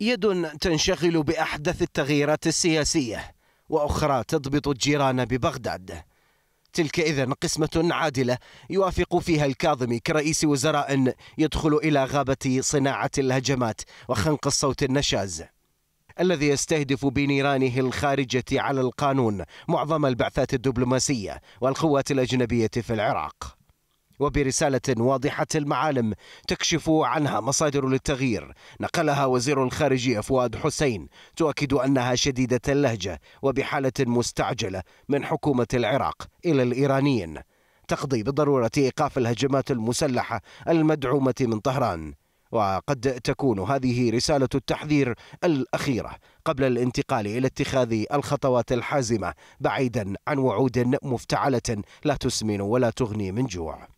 يد تنشغل باحدث التغييرات السياسيه واخرى تضبط الجيران ببغداد تلك إذا قسمة عادلة يوافق فيها الكاظمي كرئيس وزراء يدخل إلى غابة صناعة الهجمات وخنق الصوت النشاز الذي يستهدف بنيرانه الخارجة على القانون معظم البعثات الدبلوماسية والقوات الأجنبية في العراق وبرسالة واضحة المعالم تكشف عنها مصادر للتغيير نقلها وزير الخارجية فؤاد حسين تؤكد أنها شديدة اللهجة وبحالة مستعجلة من حكومة العراق إلى الإيرانيين تقضي بضرورة إيقاف الهجمات المسلحة المدعومة من طهران وقد تكون هذه رسالة التحذير الأخيرة قبل الانتقال إلى اتخاذ الخطوات الحازمة بعيدا عن وعود مفتعلة لا تسمن ولا تغني من جوع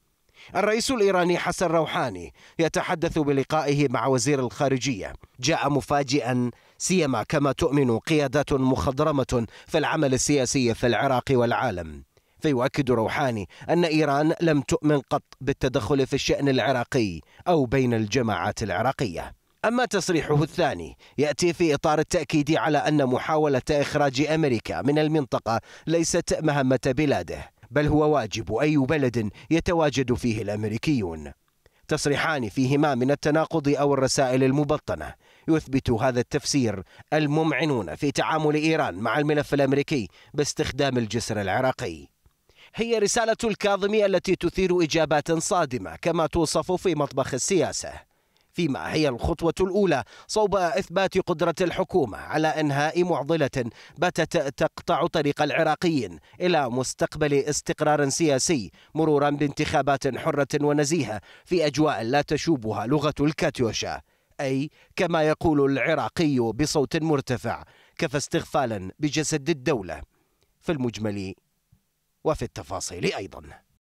الرئيس الإيراني حسن روحاني يتحدث بلقائه مع وزير الخارجية جاء مفاجئا سيما كما تؤمن قيادات مخضرمة في العمل السياسي في العراق والعالم فيؤكد روحاني أن إيران لم تؤمن قط بالتدخل في الشأن العراقي أو بين الجماعات العراقية أما تصريحه الثاني يأتي في إطار التأكيد على أن محاولة إخراج أمريكا من المنطقة ليست مهمة بلاده بل هو واجب أي بلد يتواجد فيه الأمريكيون تصريحان فيهما من التناقض أو الرسائل المبطنة يثبت هذا التفسير الممعنون في تعامل إيران مع الملف الأمريكي باستخدام الجسر العراقي هي رسالة الكاظمي التي تثير إجابات صادمة كما توصف في مطبخ السياسة فيما هي الخطوة الأولى صوب إثبات قدرة الحكومة على إنهاء معضلة باتت تقطع طريق العراقيين إلى مستقبل استقرار سياسي مرورا بانتخابات حرة ونزيهة في أجواء لا تشوبها لغة الكاتيوشا أي كما يقول العراقي بصوت مرتفع كفى استغفالا بجسد الدولة في المجمل وفي التفاصيل أيضا